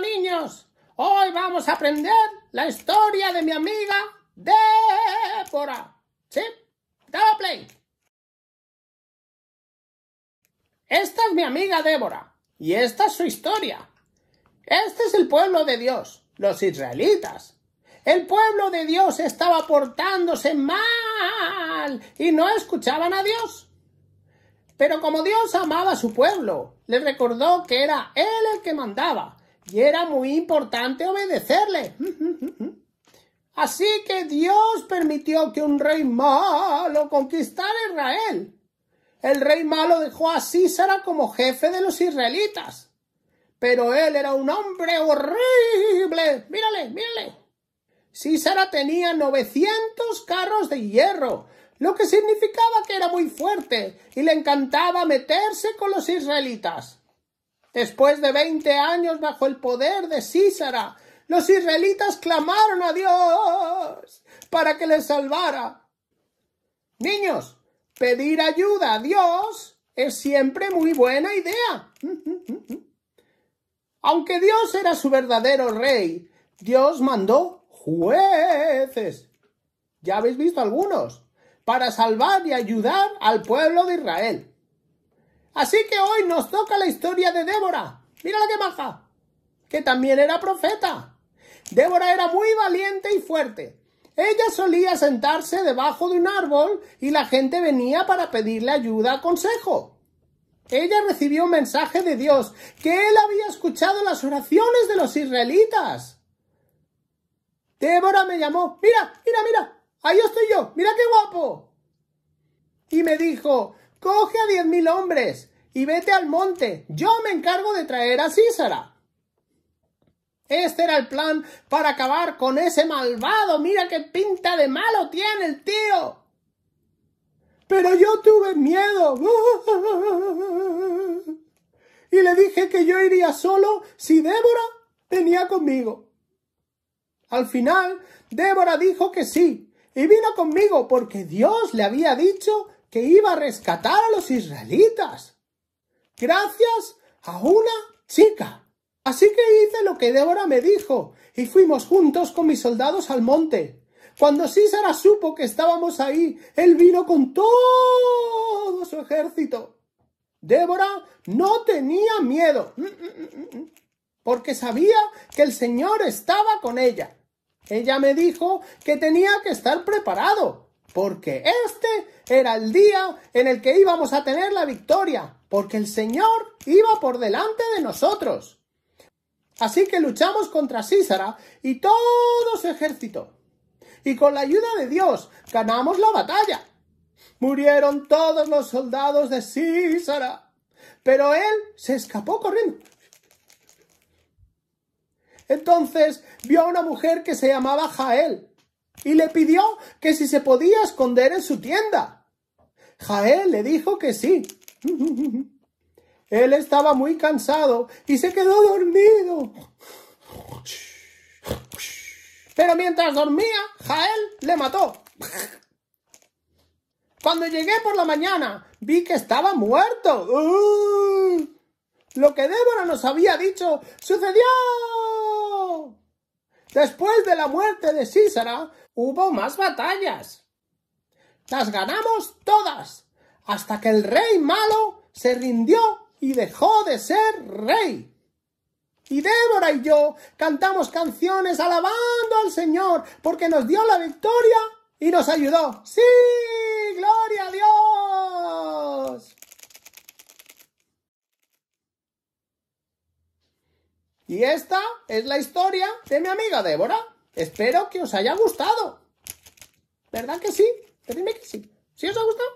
niños, hoy vamos a aprender la historia de mi amiga Débora. ¿Sí? play. Esta es mi amiga Débora y esta es su historia. Este es el pueblo de Dios, los israelitas. El pueblo de Dios estaba portándose mal y no escuchaban a Dios. Pero como Dios amaba a su pueblo, le recordó que era Él el que mandaba y era muy importante obedecerle. Así que Dios permitió que un rey malo conquistara Israel. El rey malo dejó a Císara como jefe de los israelitas. Pero él era un hombre horrible. Mírale, mírale. Císara tenía 900 carros de hierro, lo que significaba que era muy fuerte y le encantaba meterse con los israelitas. Después de veinte años bajo el poder de Sísara, los israelitas clamaron a Dios para que les salvara. Niños, pedir ayuda a Dios es siempre muy buena idea. Aunque Dios era su verdadero rey, Dios mandó jueces. Ya habéis visto algunos para salvar y ayudar al pueblo de Israel. Así que hoy nos toca la historia de Débora. Mira la que maja. Que también era profeta. Débora era muy valiente y fuerte. Ella solía sentarse debajo de un árbol y la gente venía para pedirle ayuda consejo. Ella recibió un mensaje de Dios que él había escuchado las oraciones de los israelitas. Débora me llamó. Mira, mira, mira. Ahí estoy yo. Mira qué guapo. Y me dijo, coge a diez mil hombres y vete al monte. Yo me encargo de traer a Císara. Este era el plan para acabar con ese malvado. Mira qué pinta de malo tiene el tío. Pero yo tuve miedo. Y le dije que yo iría solo si Débora venía conmigo. Al final, Débora dijo que sí, y vino conmigo porque Dios le había dicho que iba a rescatar a los israelitas, gracias a una chica. Así que hice lo que Débora me dijo, y fuimos juntos con mis soldados al monte. Cuando Sísara supo que estábamos ahí, él vino con todo su ejército. Débora no tenía miedo, mm, mm, mm, porque sabía que el Señor estaba con ella. Ella me dijo que tenía que estar preparado, porque este era el día en el que íbamos a tener la victoria, porque el Señor iba por delante de nosotros. Así que luchamos contra Císara y todo su ejército. Y con la ayuda de Dios ganamos la batalla. Murieron todos los soldados de Císara, pero él se escapó corriendo. Entonces vio a una mujer que se llamaba Jael, y le pidió que si se podía esconder en su tienda. Jael le dijo que sí. Él estaba muy cansado y se quedó dormido. Pero mientras dormía, Jael le mató. Cuando llegué por la mañana, vi que estaba muerto. Lo que Débora nos había dicho sucedió. Después de la muerte de Císara, hubo más batallas. Las ganamos todas, hasta que el rey malo se rindió y dejó de ser rey. Y Débora y yo cantamos canciones alabando al Señor porque nos dio la victoria y nos ayudó. ¡Sí! ¡Gloria a Dios! Y esta es la historia de mi amiga Débora. Espero que os haya gustado. ¿Verdad que sí? Pues Decidme que sí. ¿Sí os ha gustado,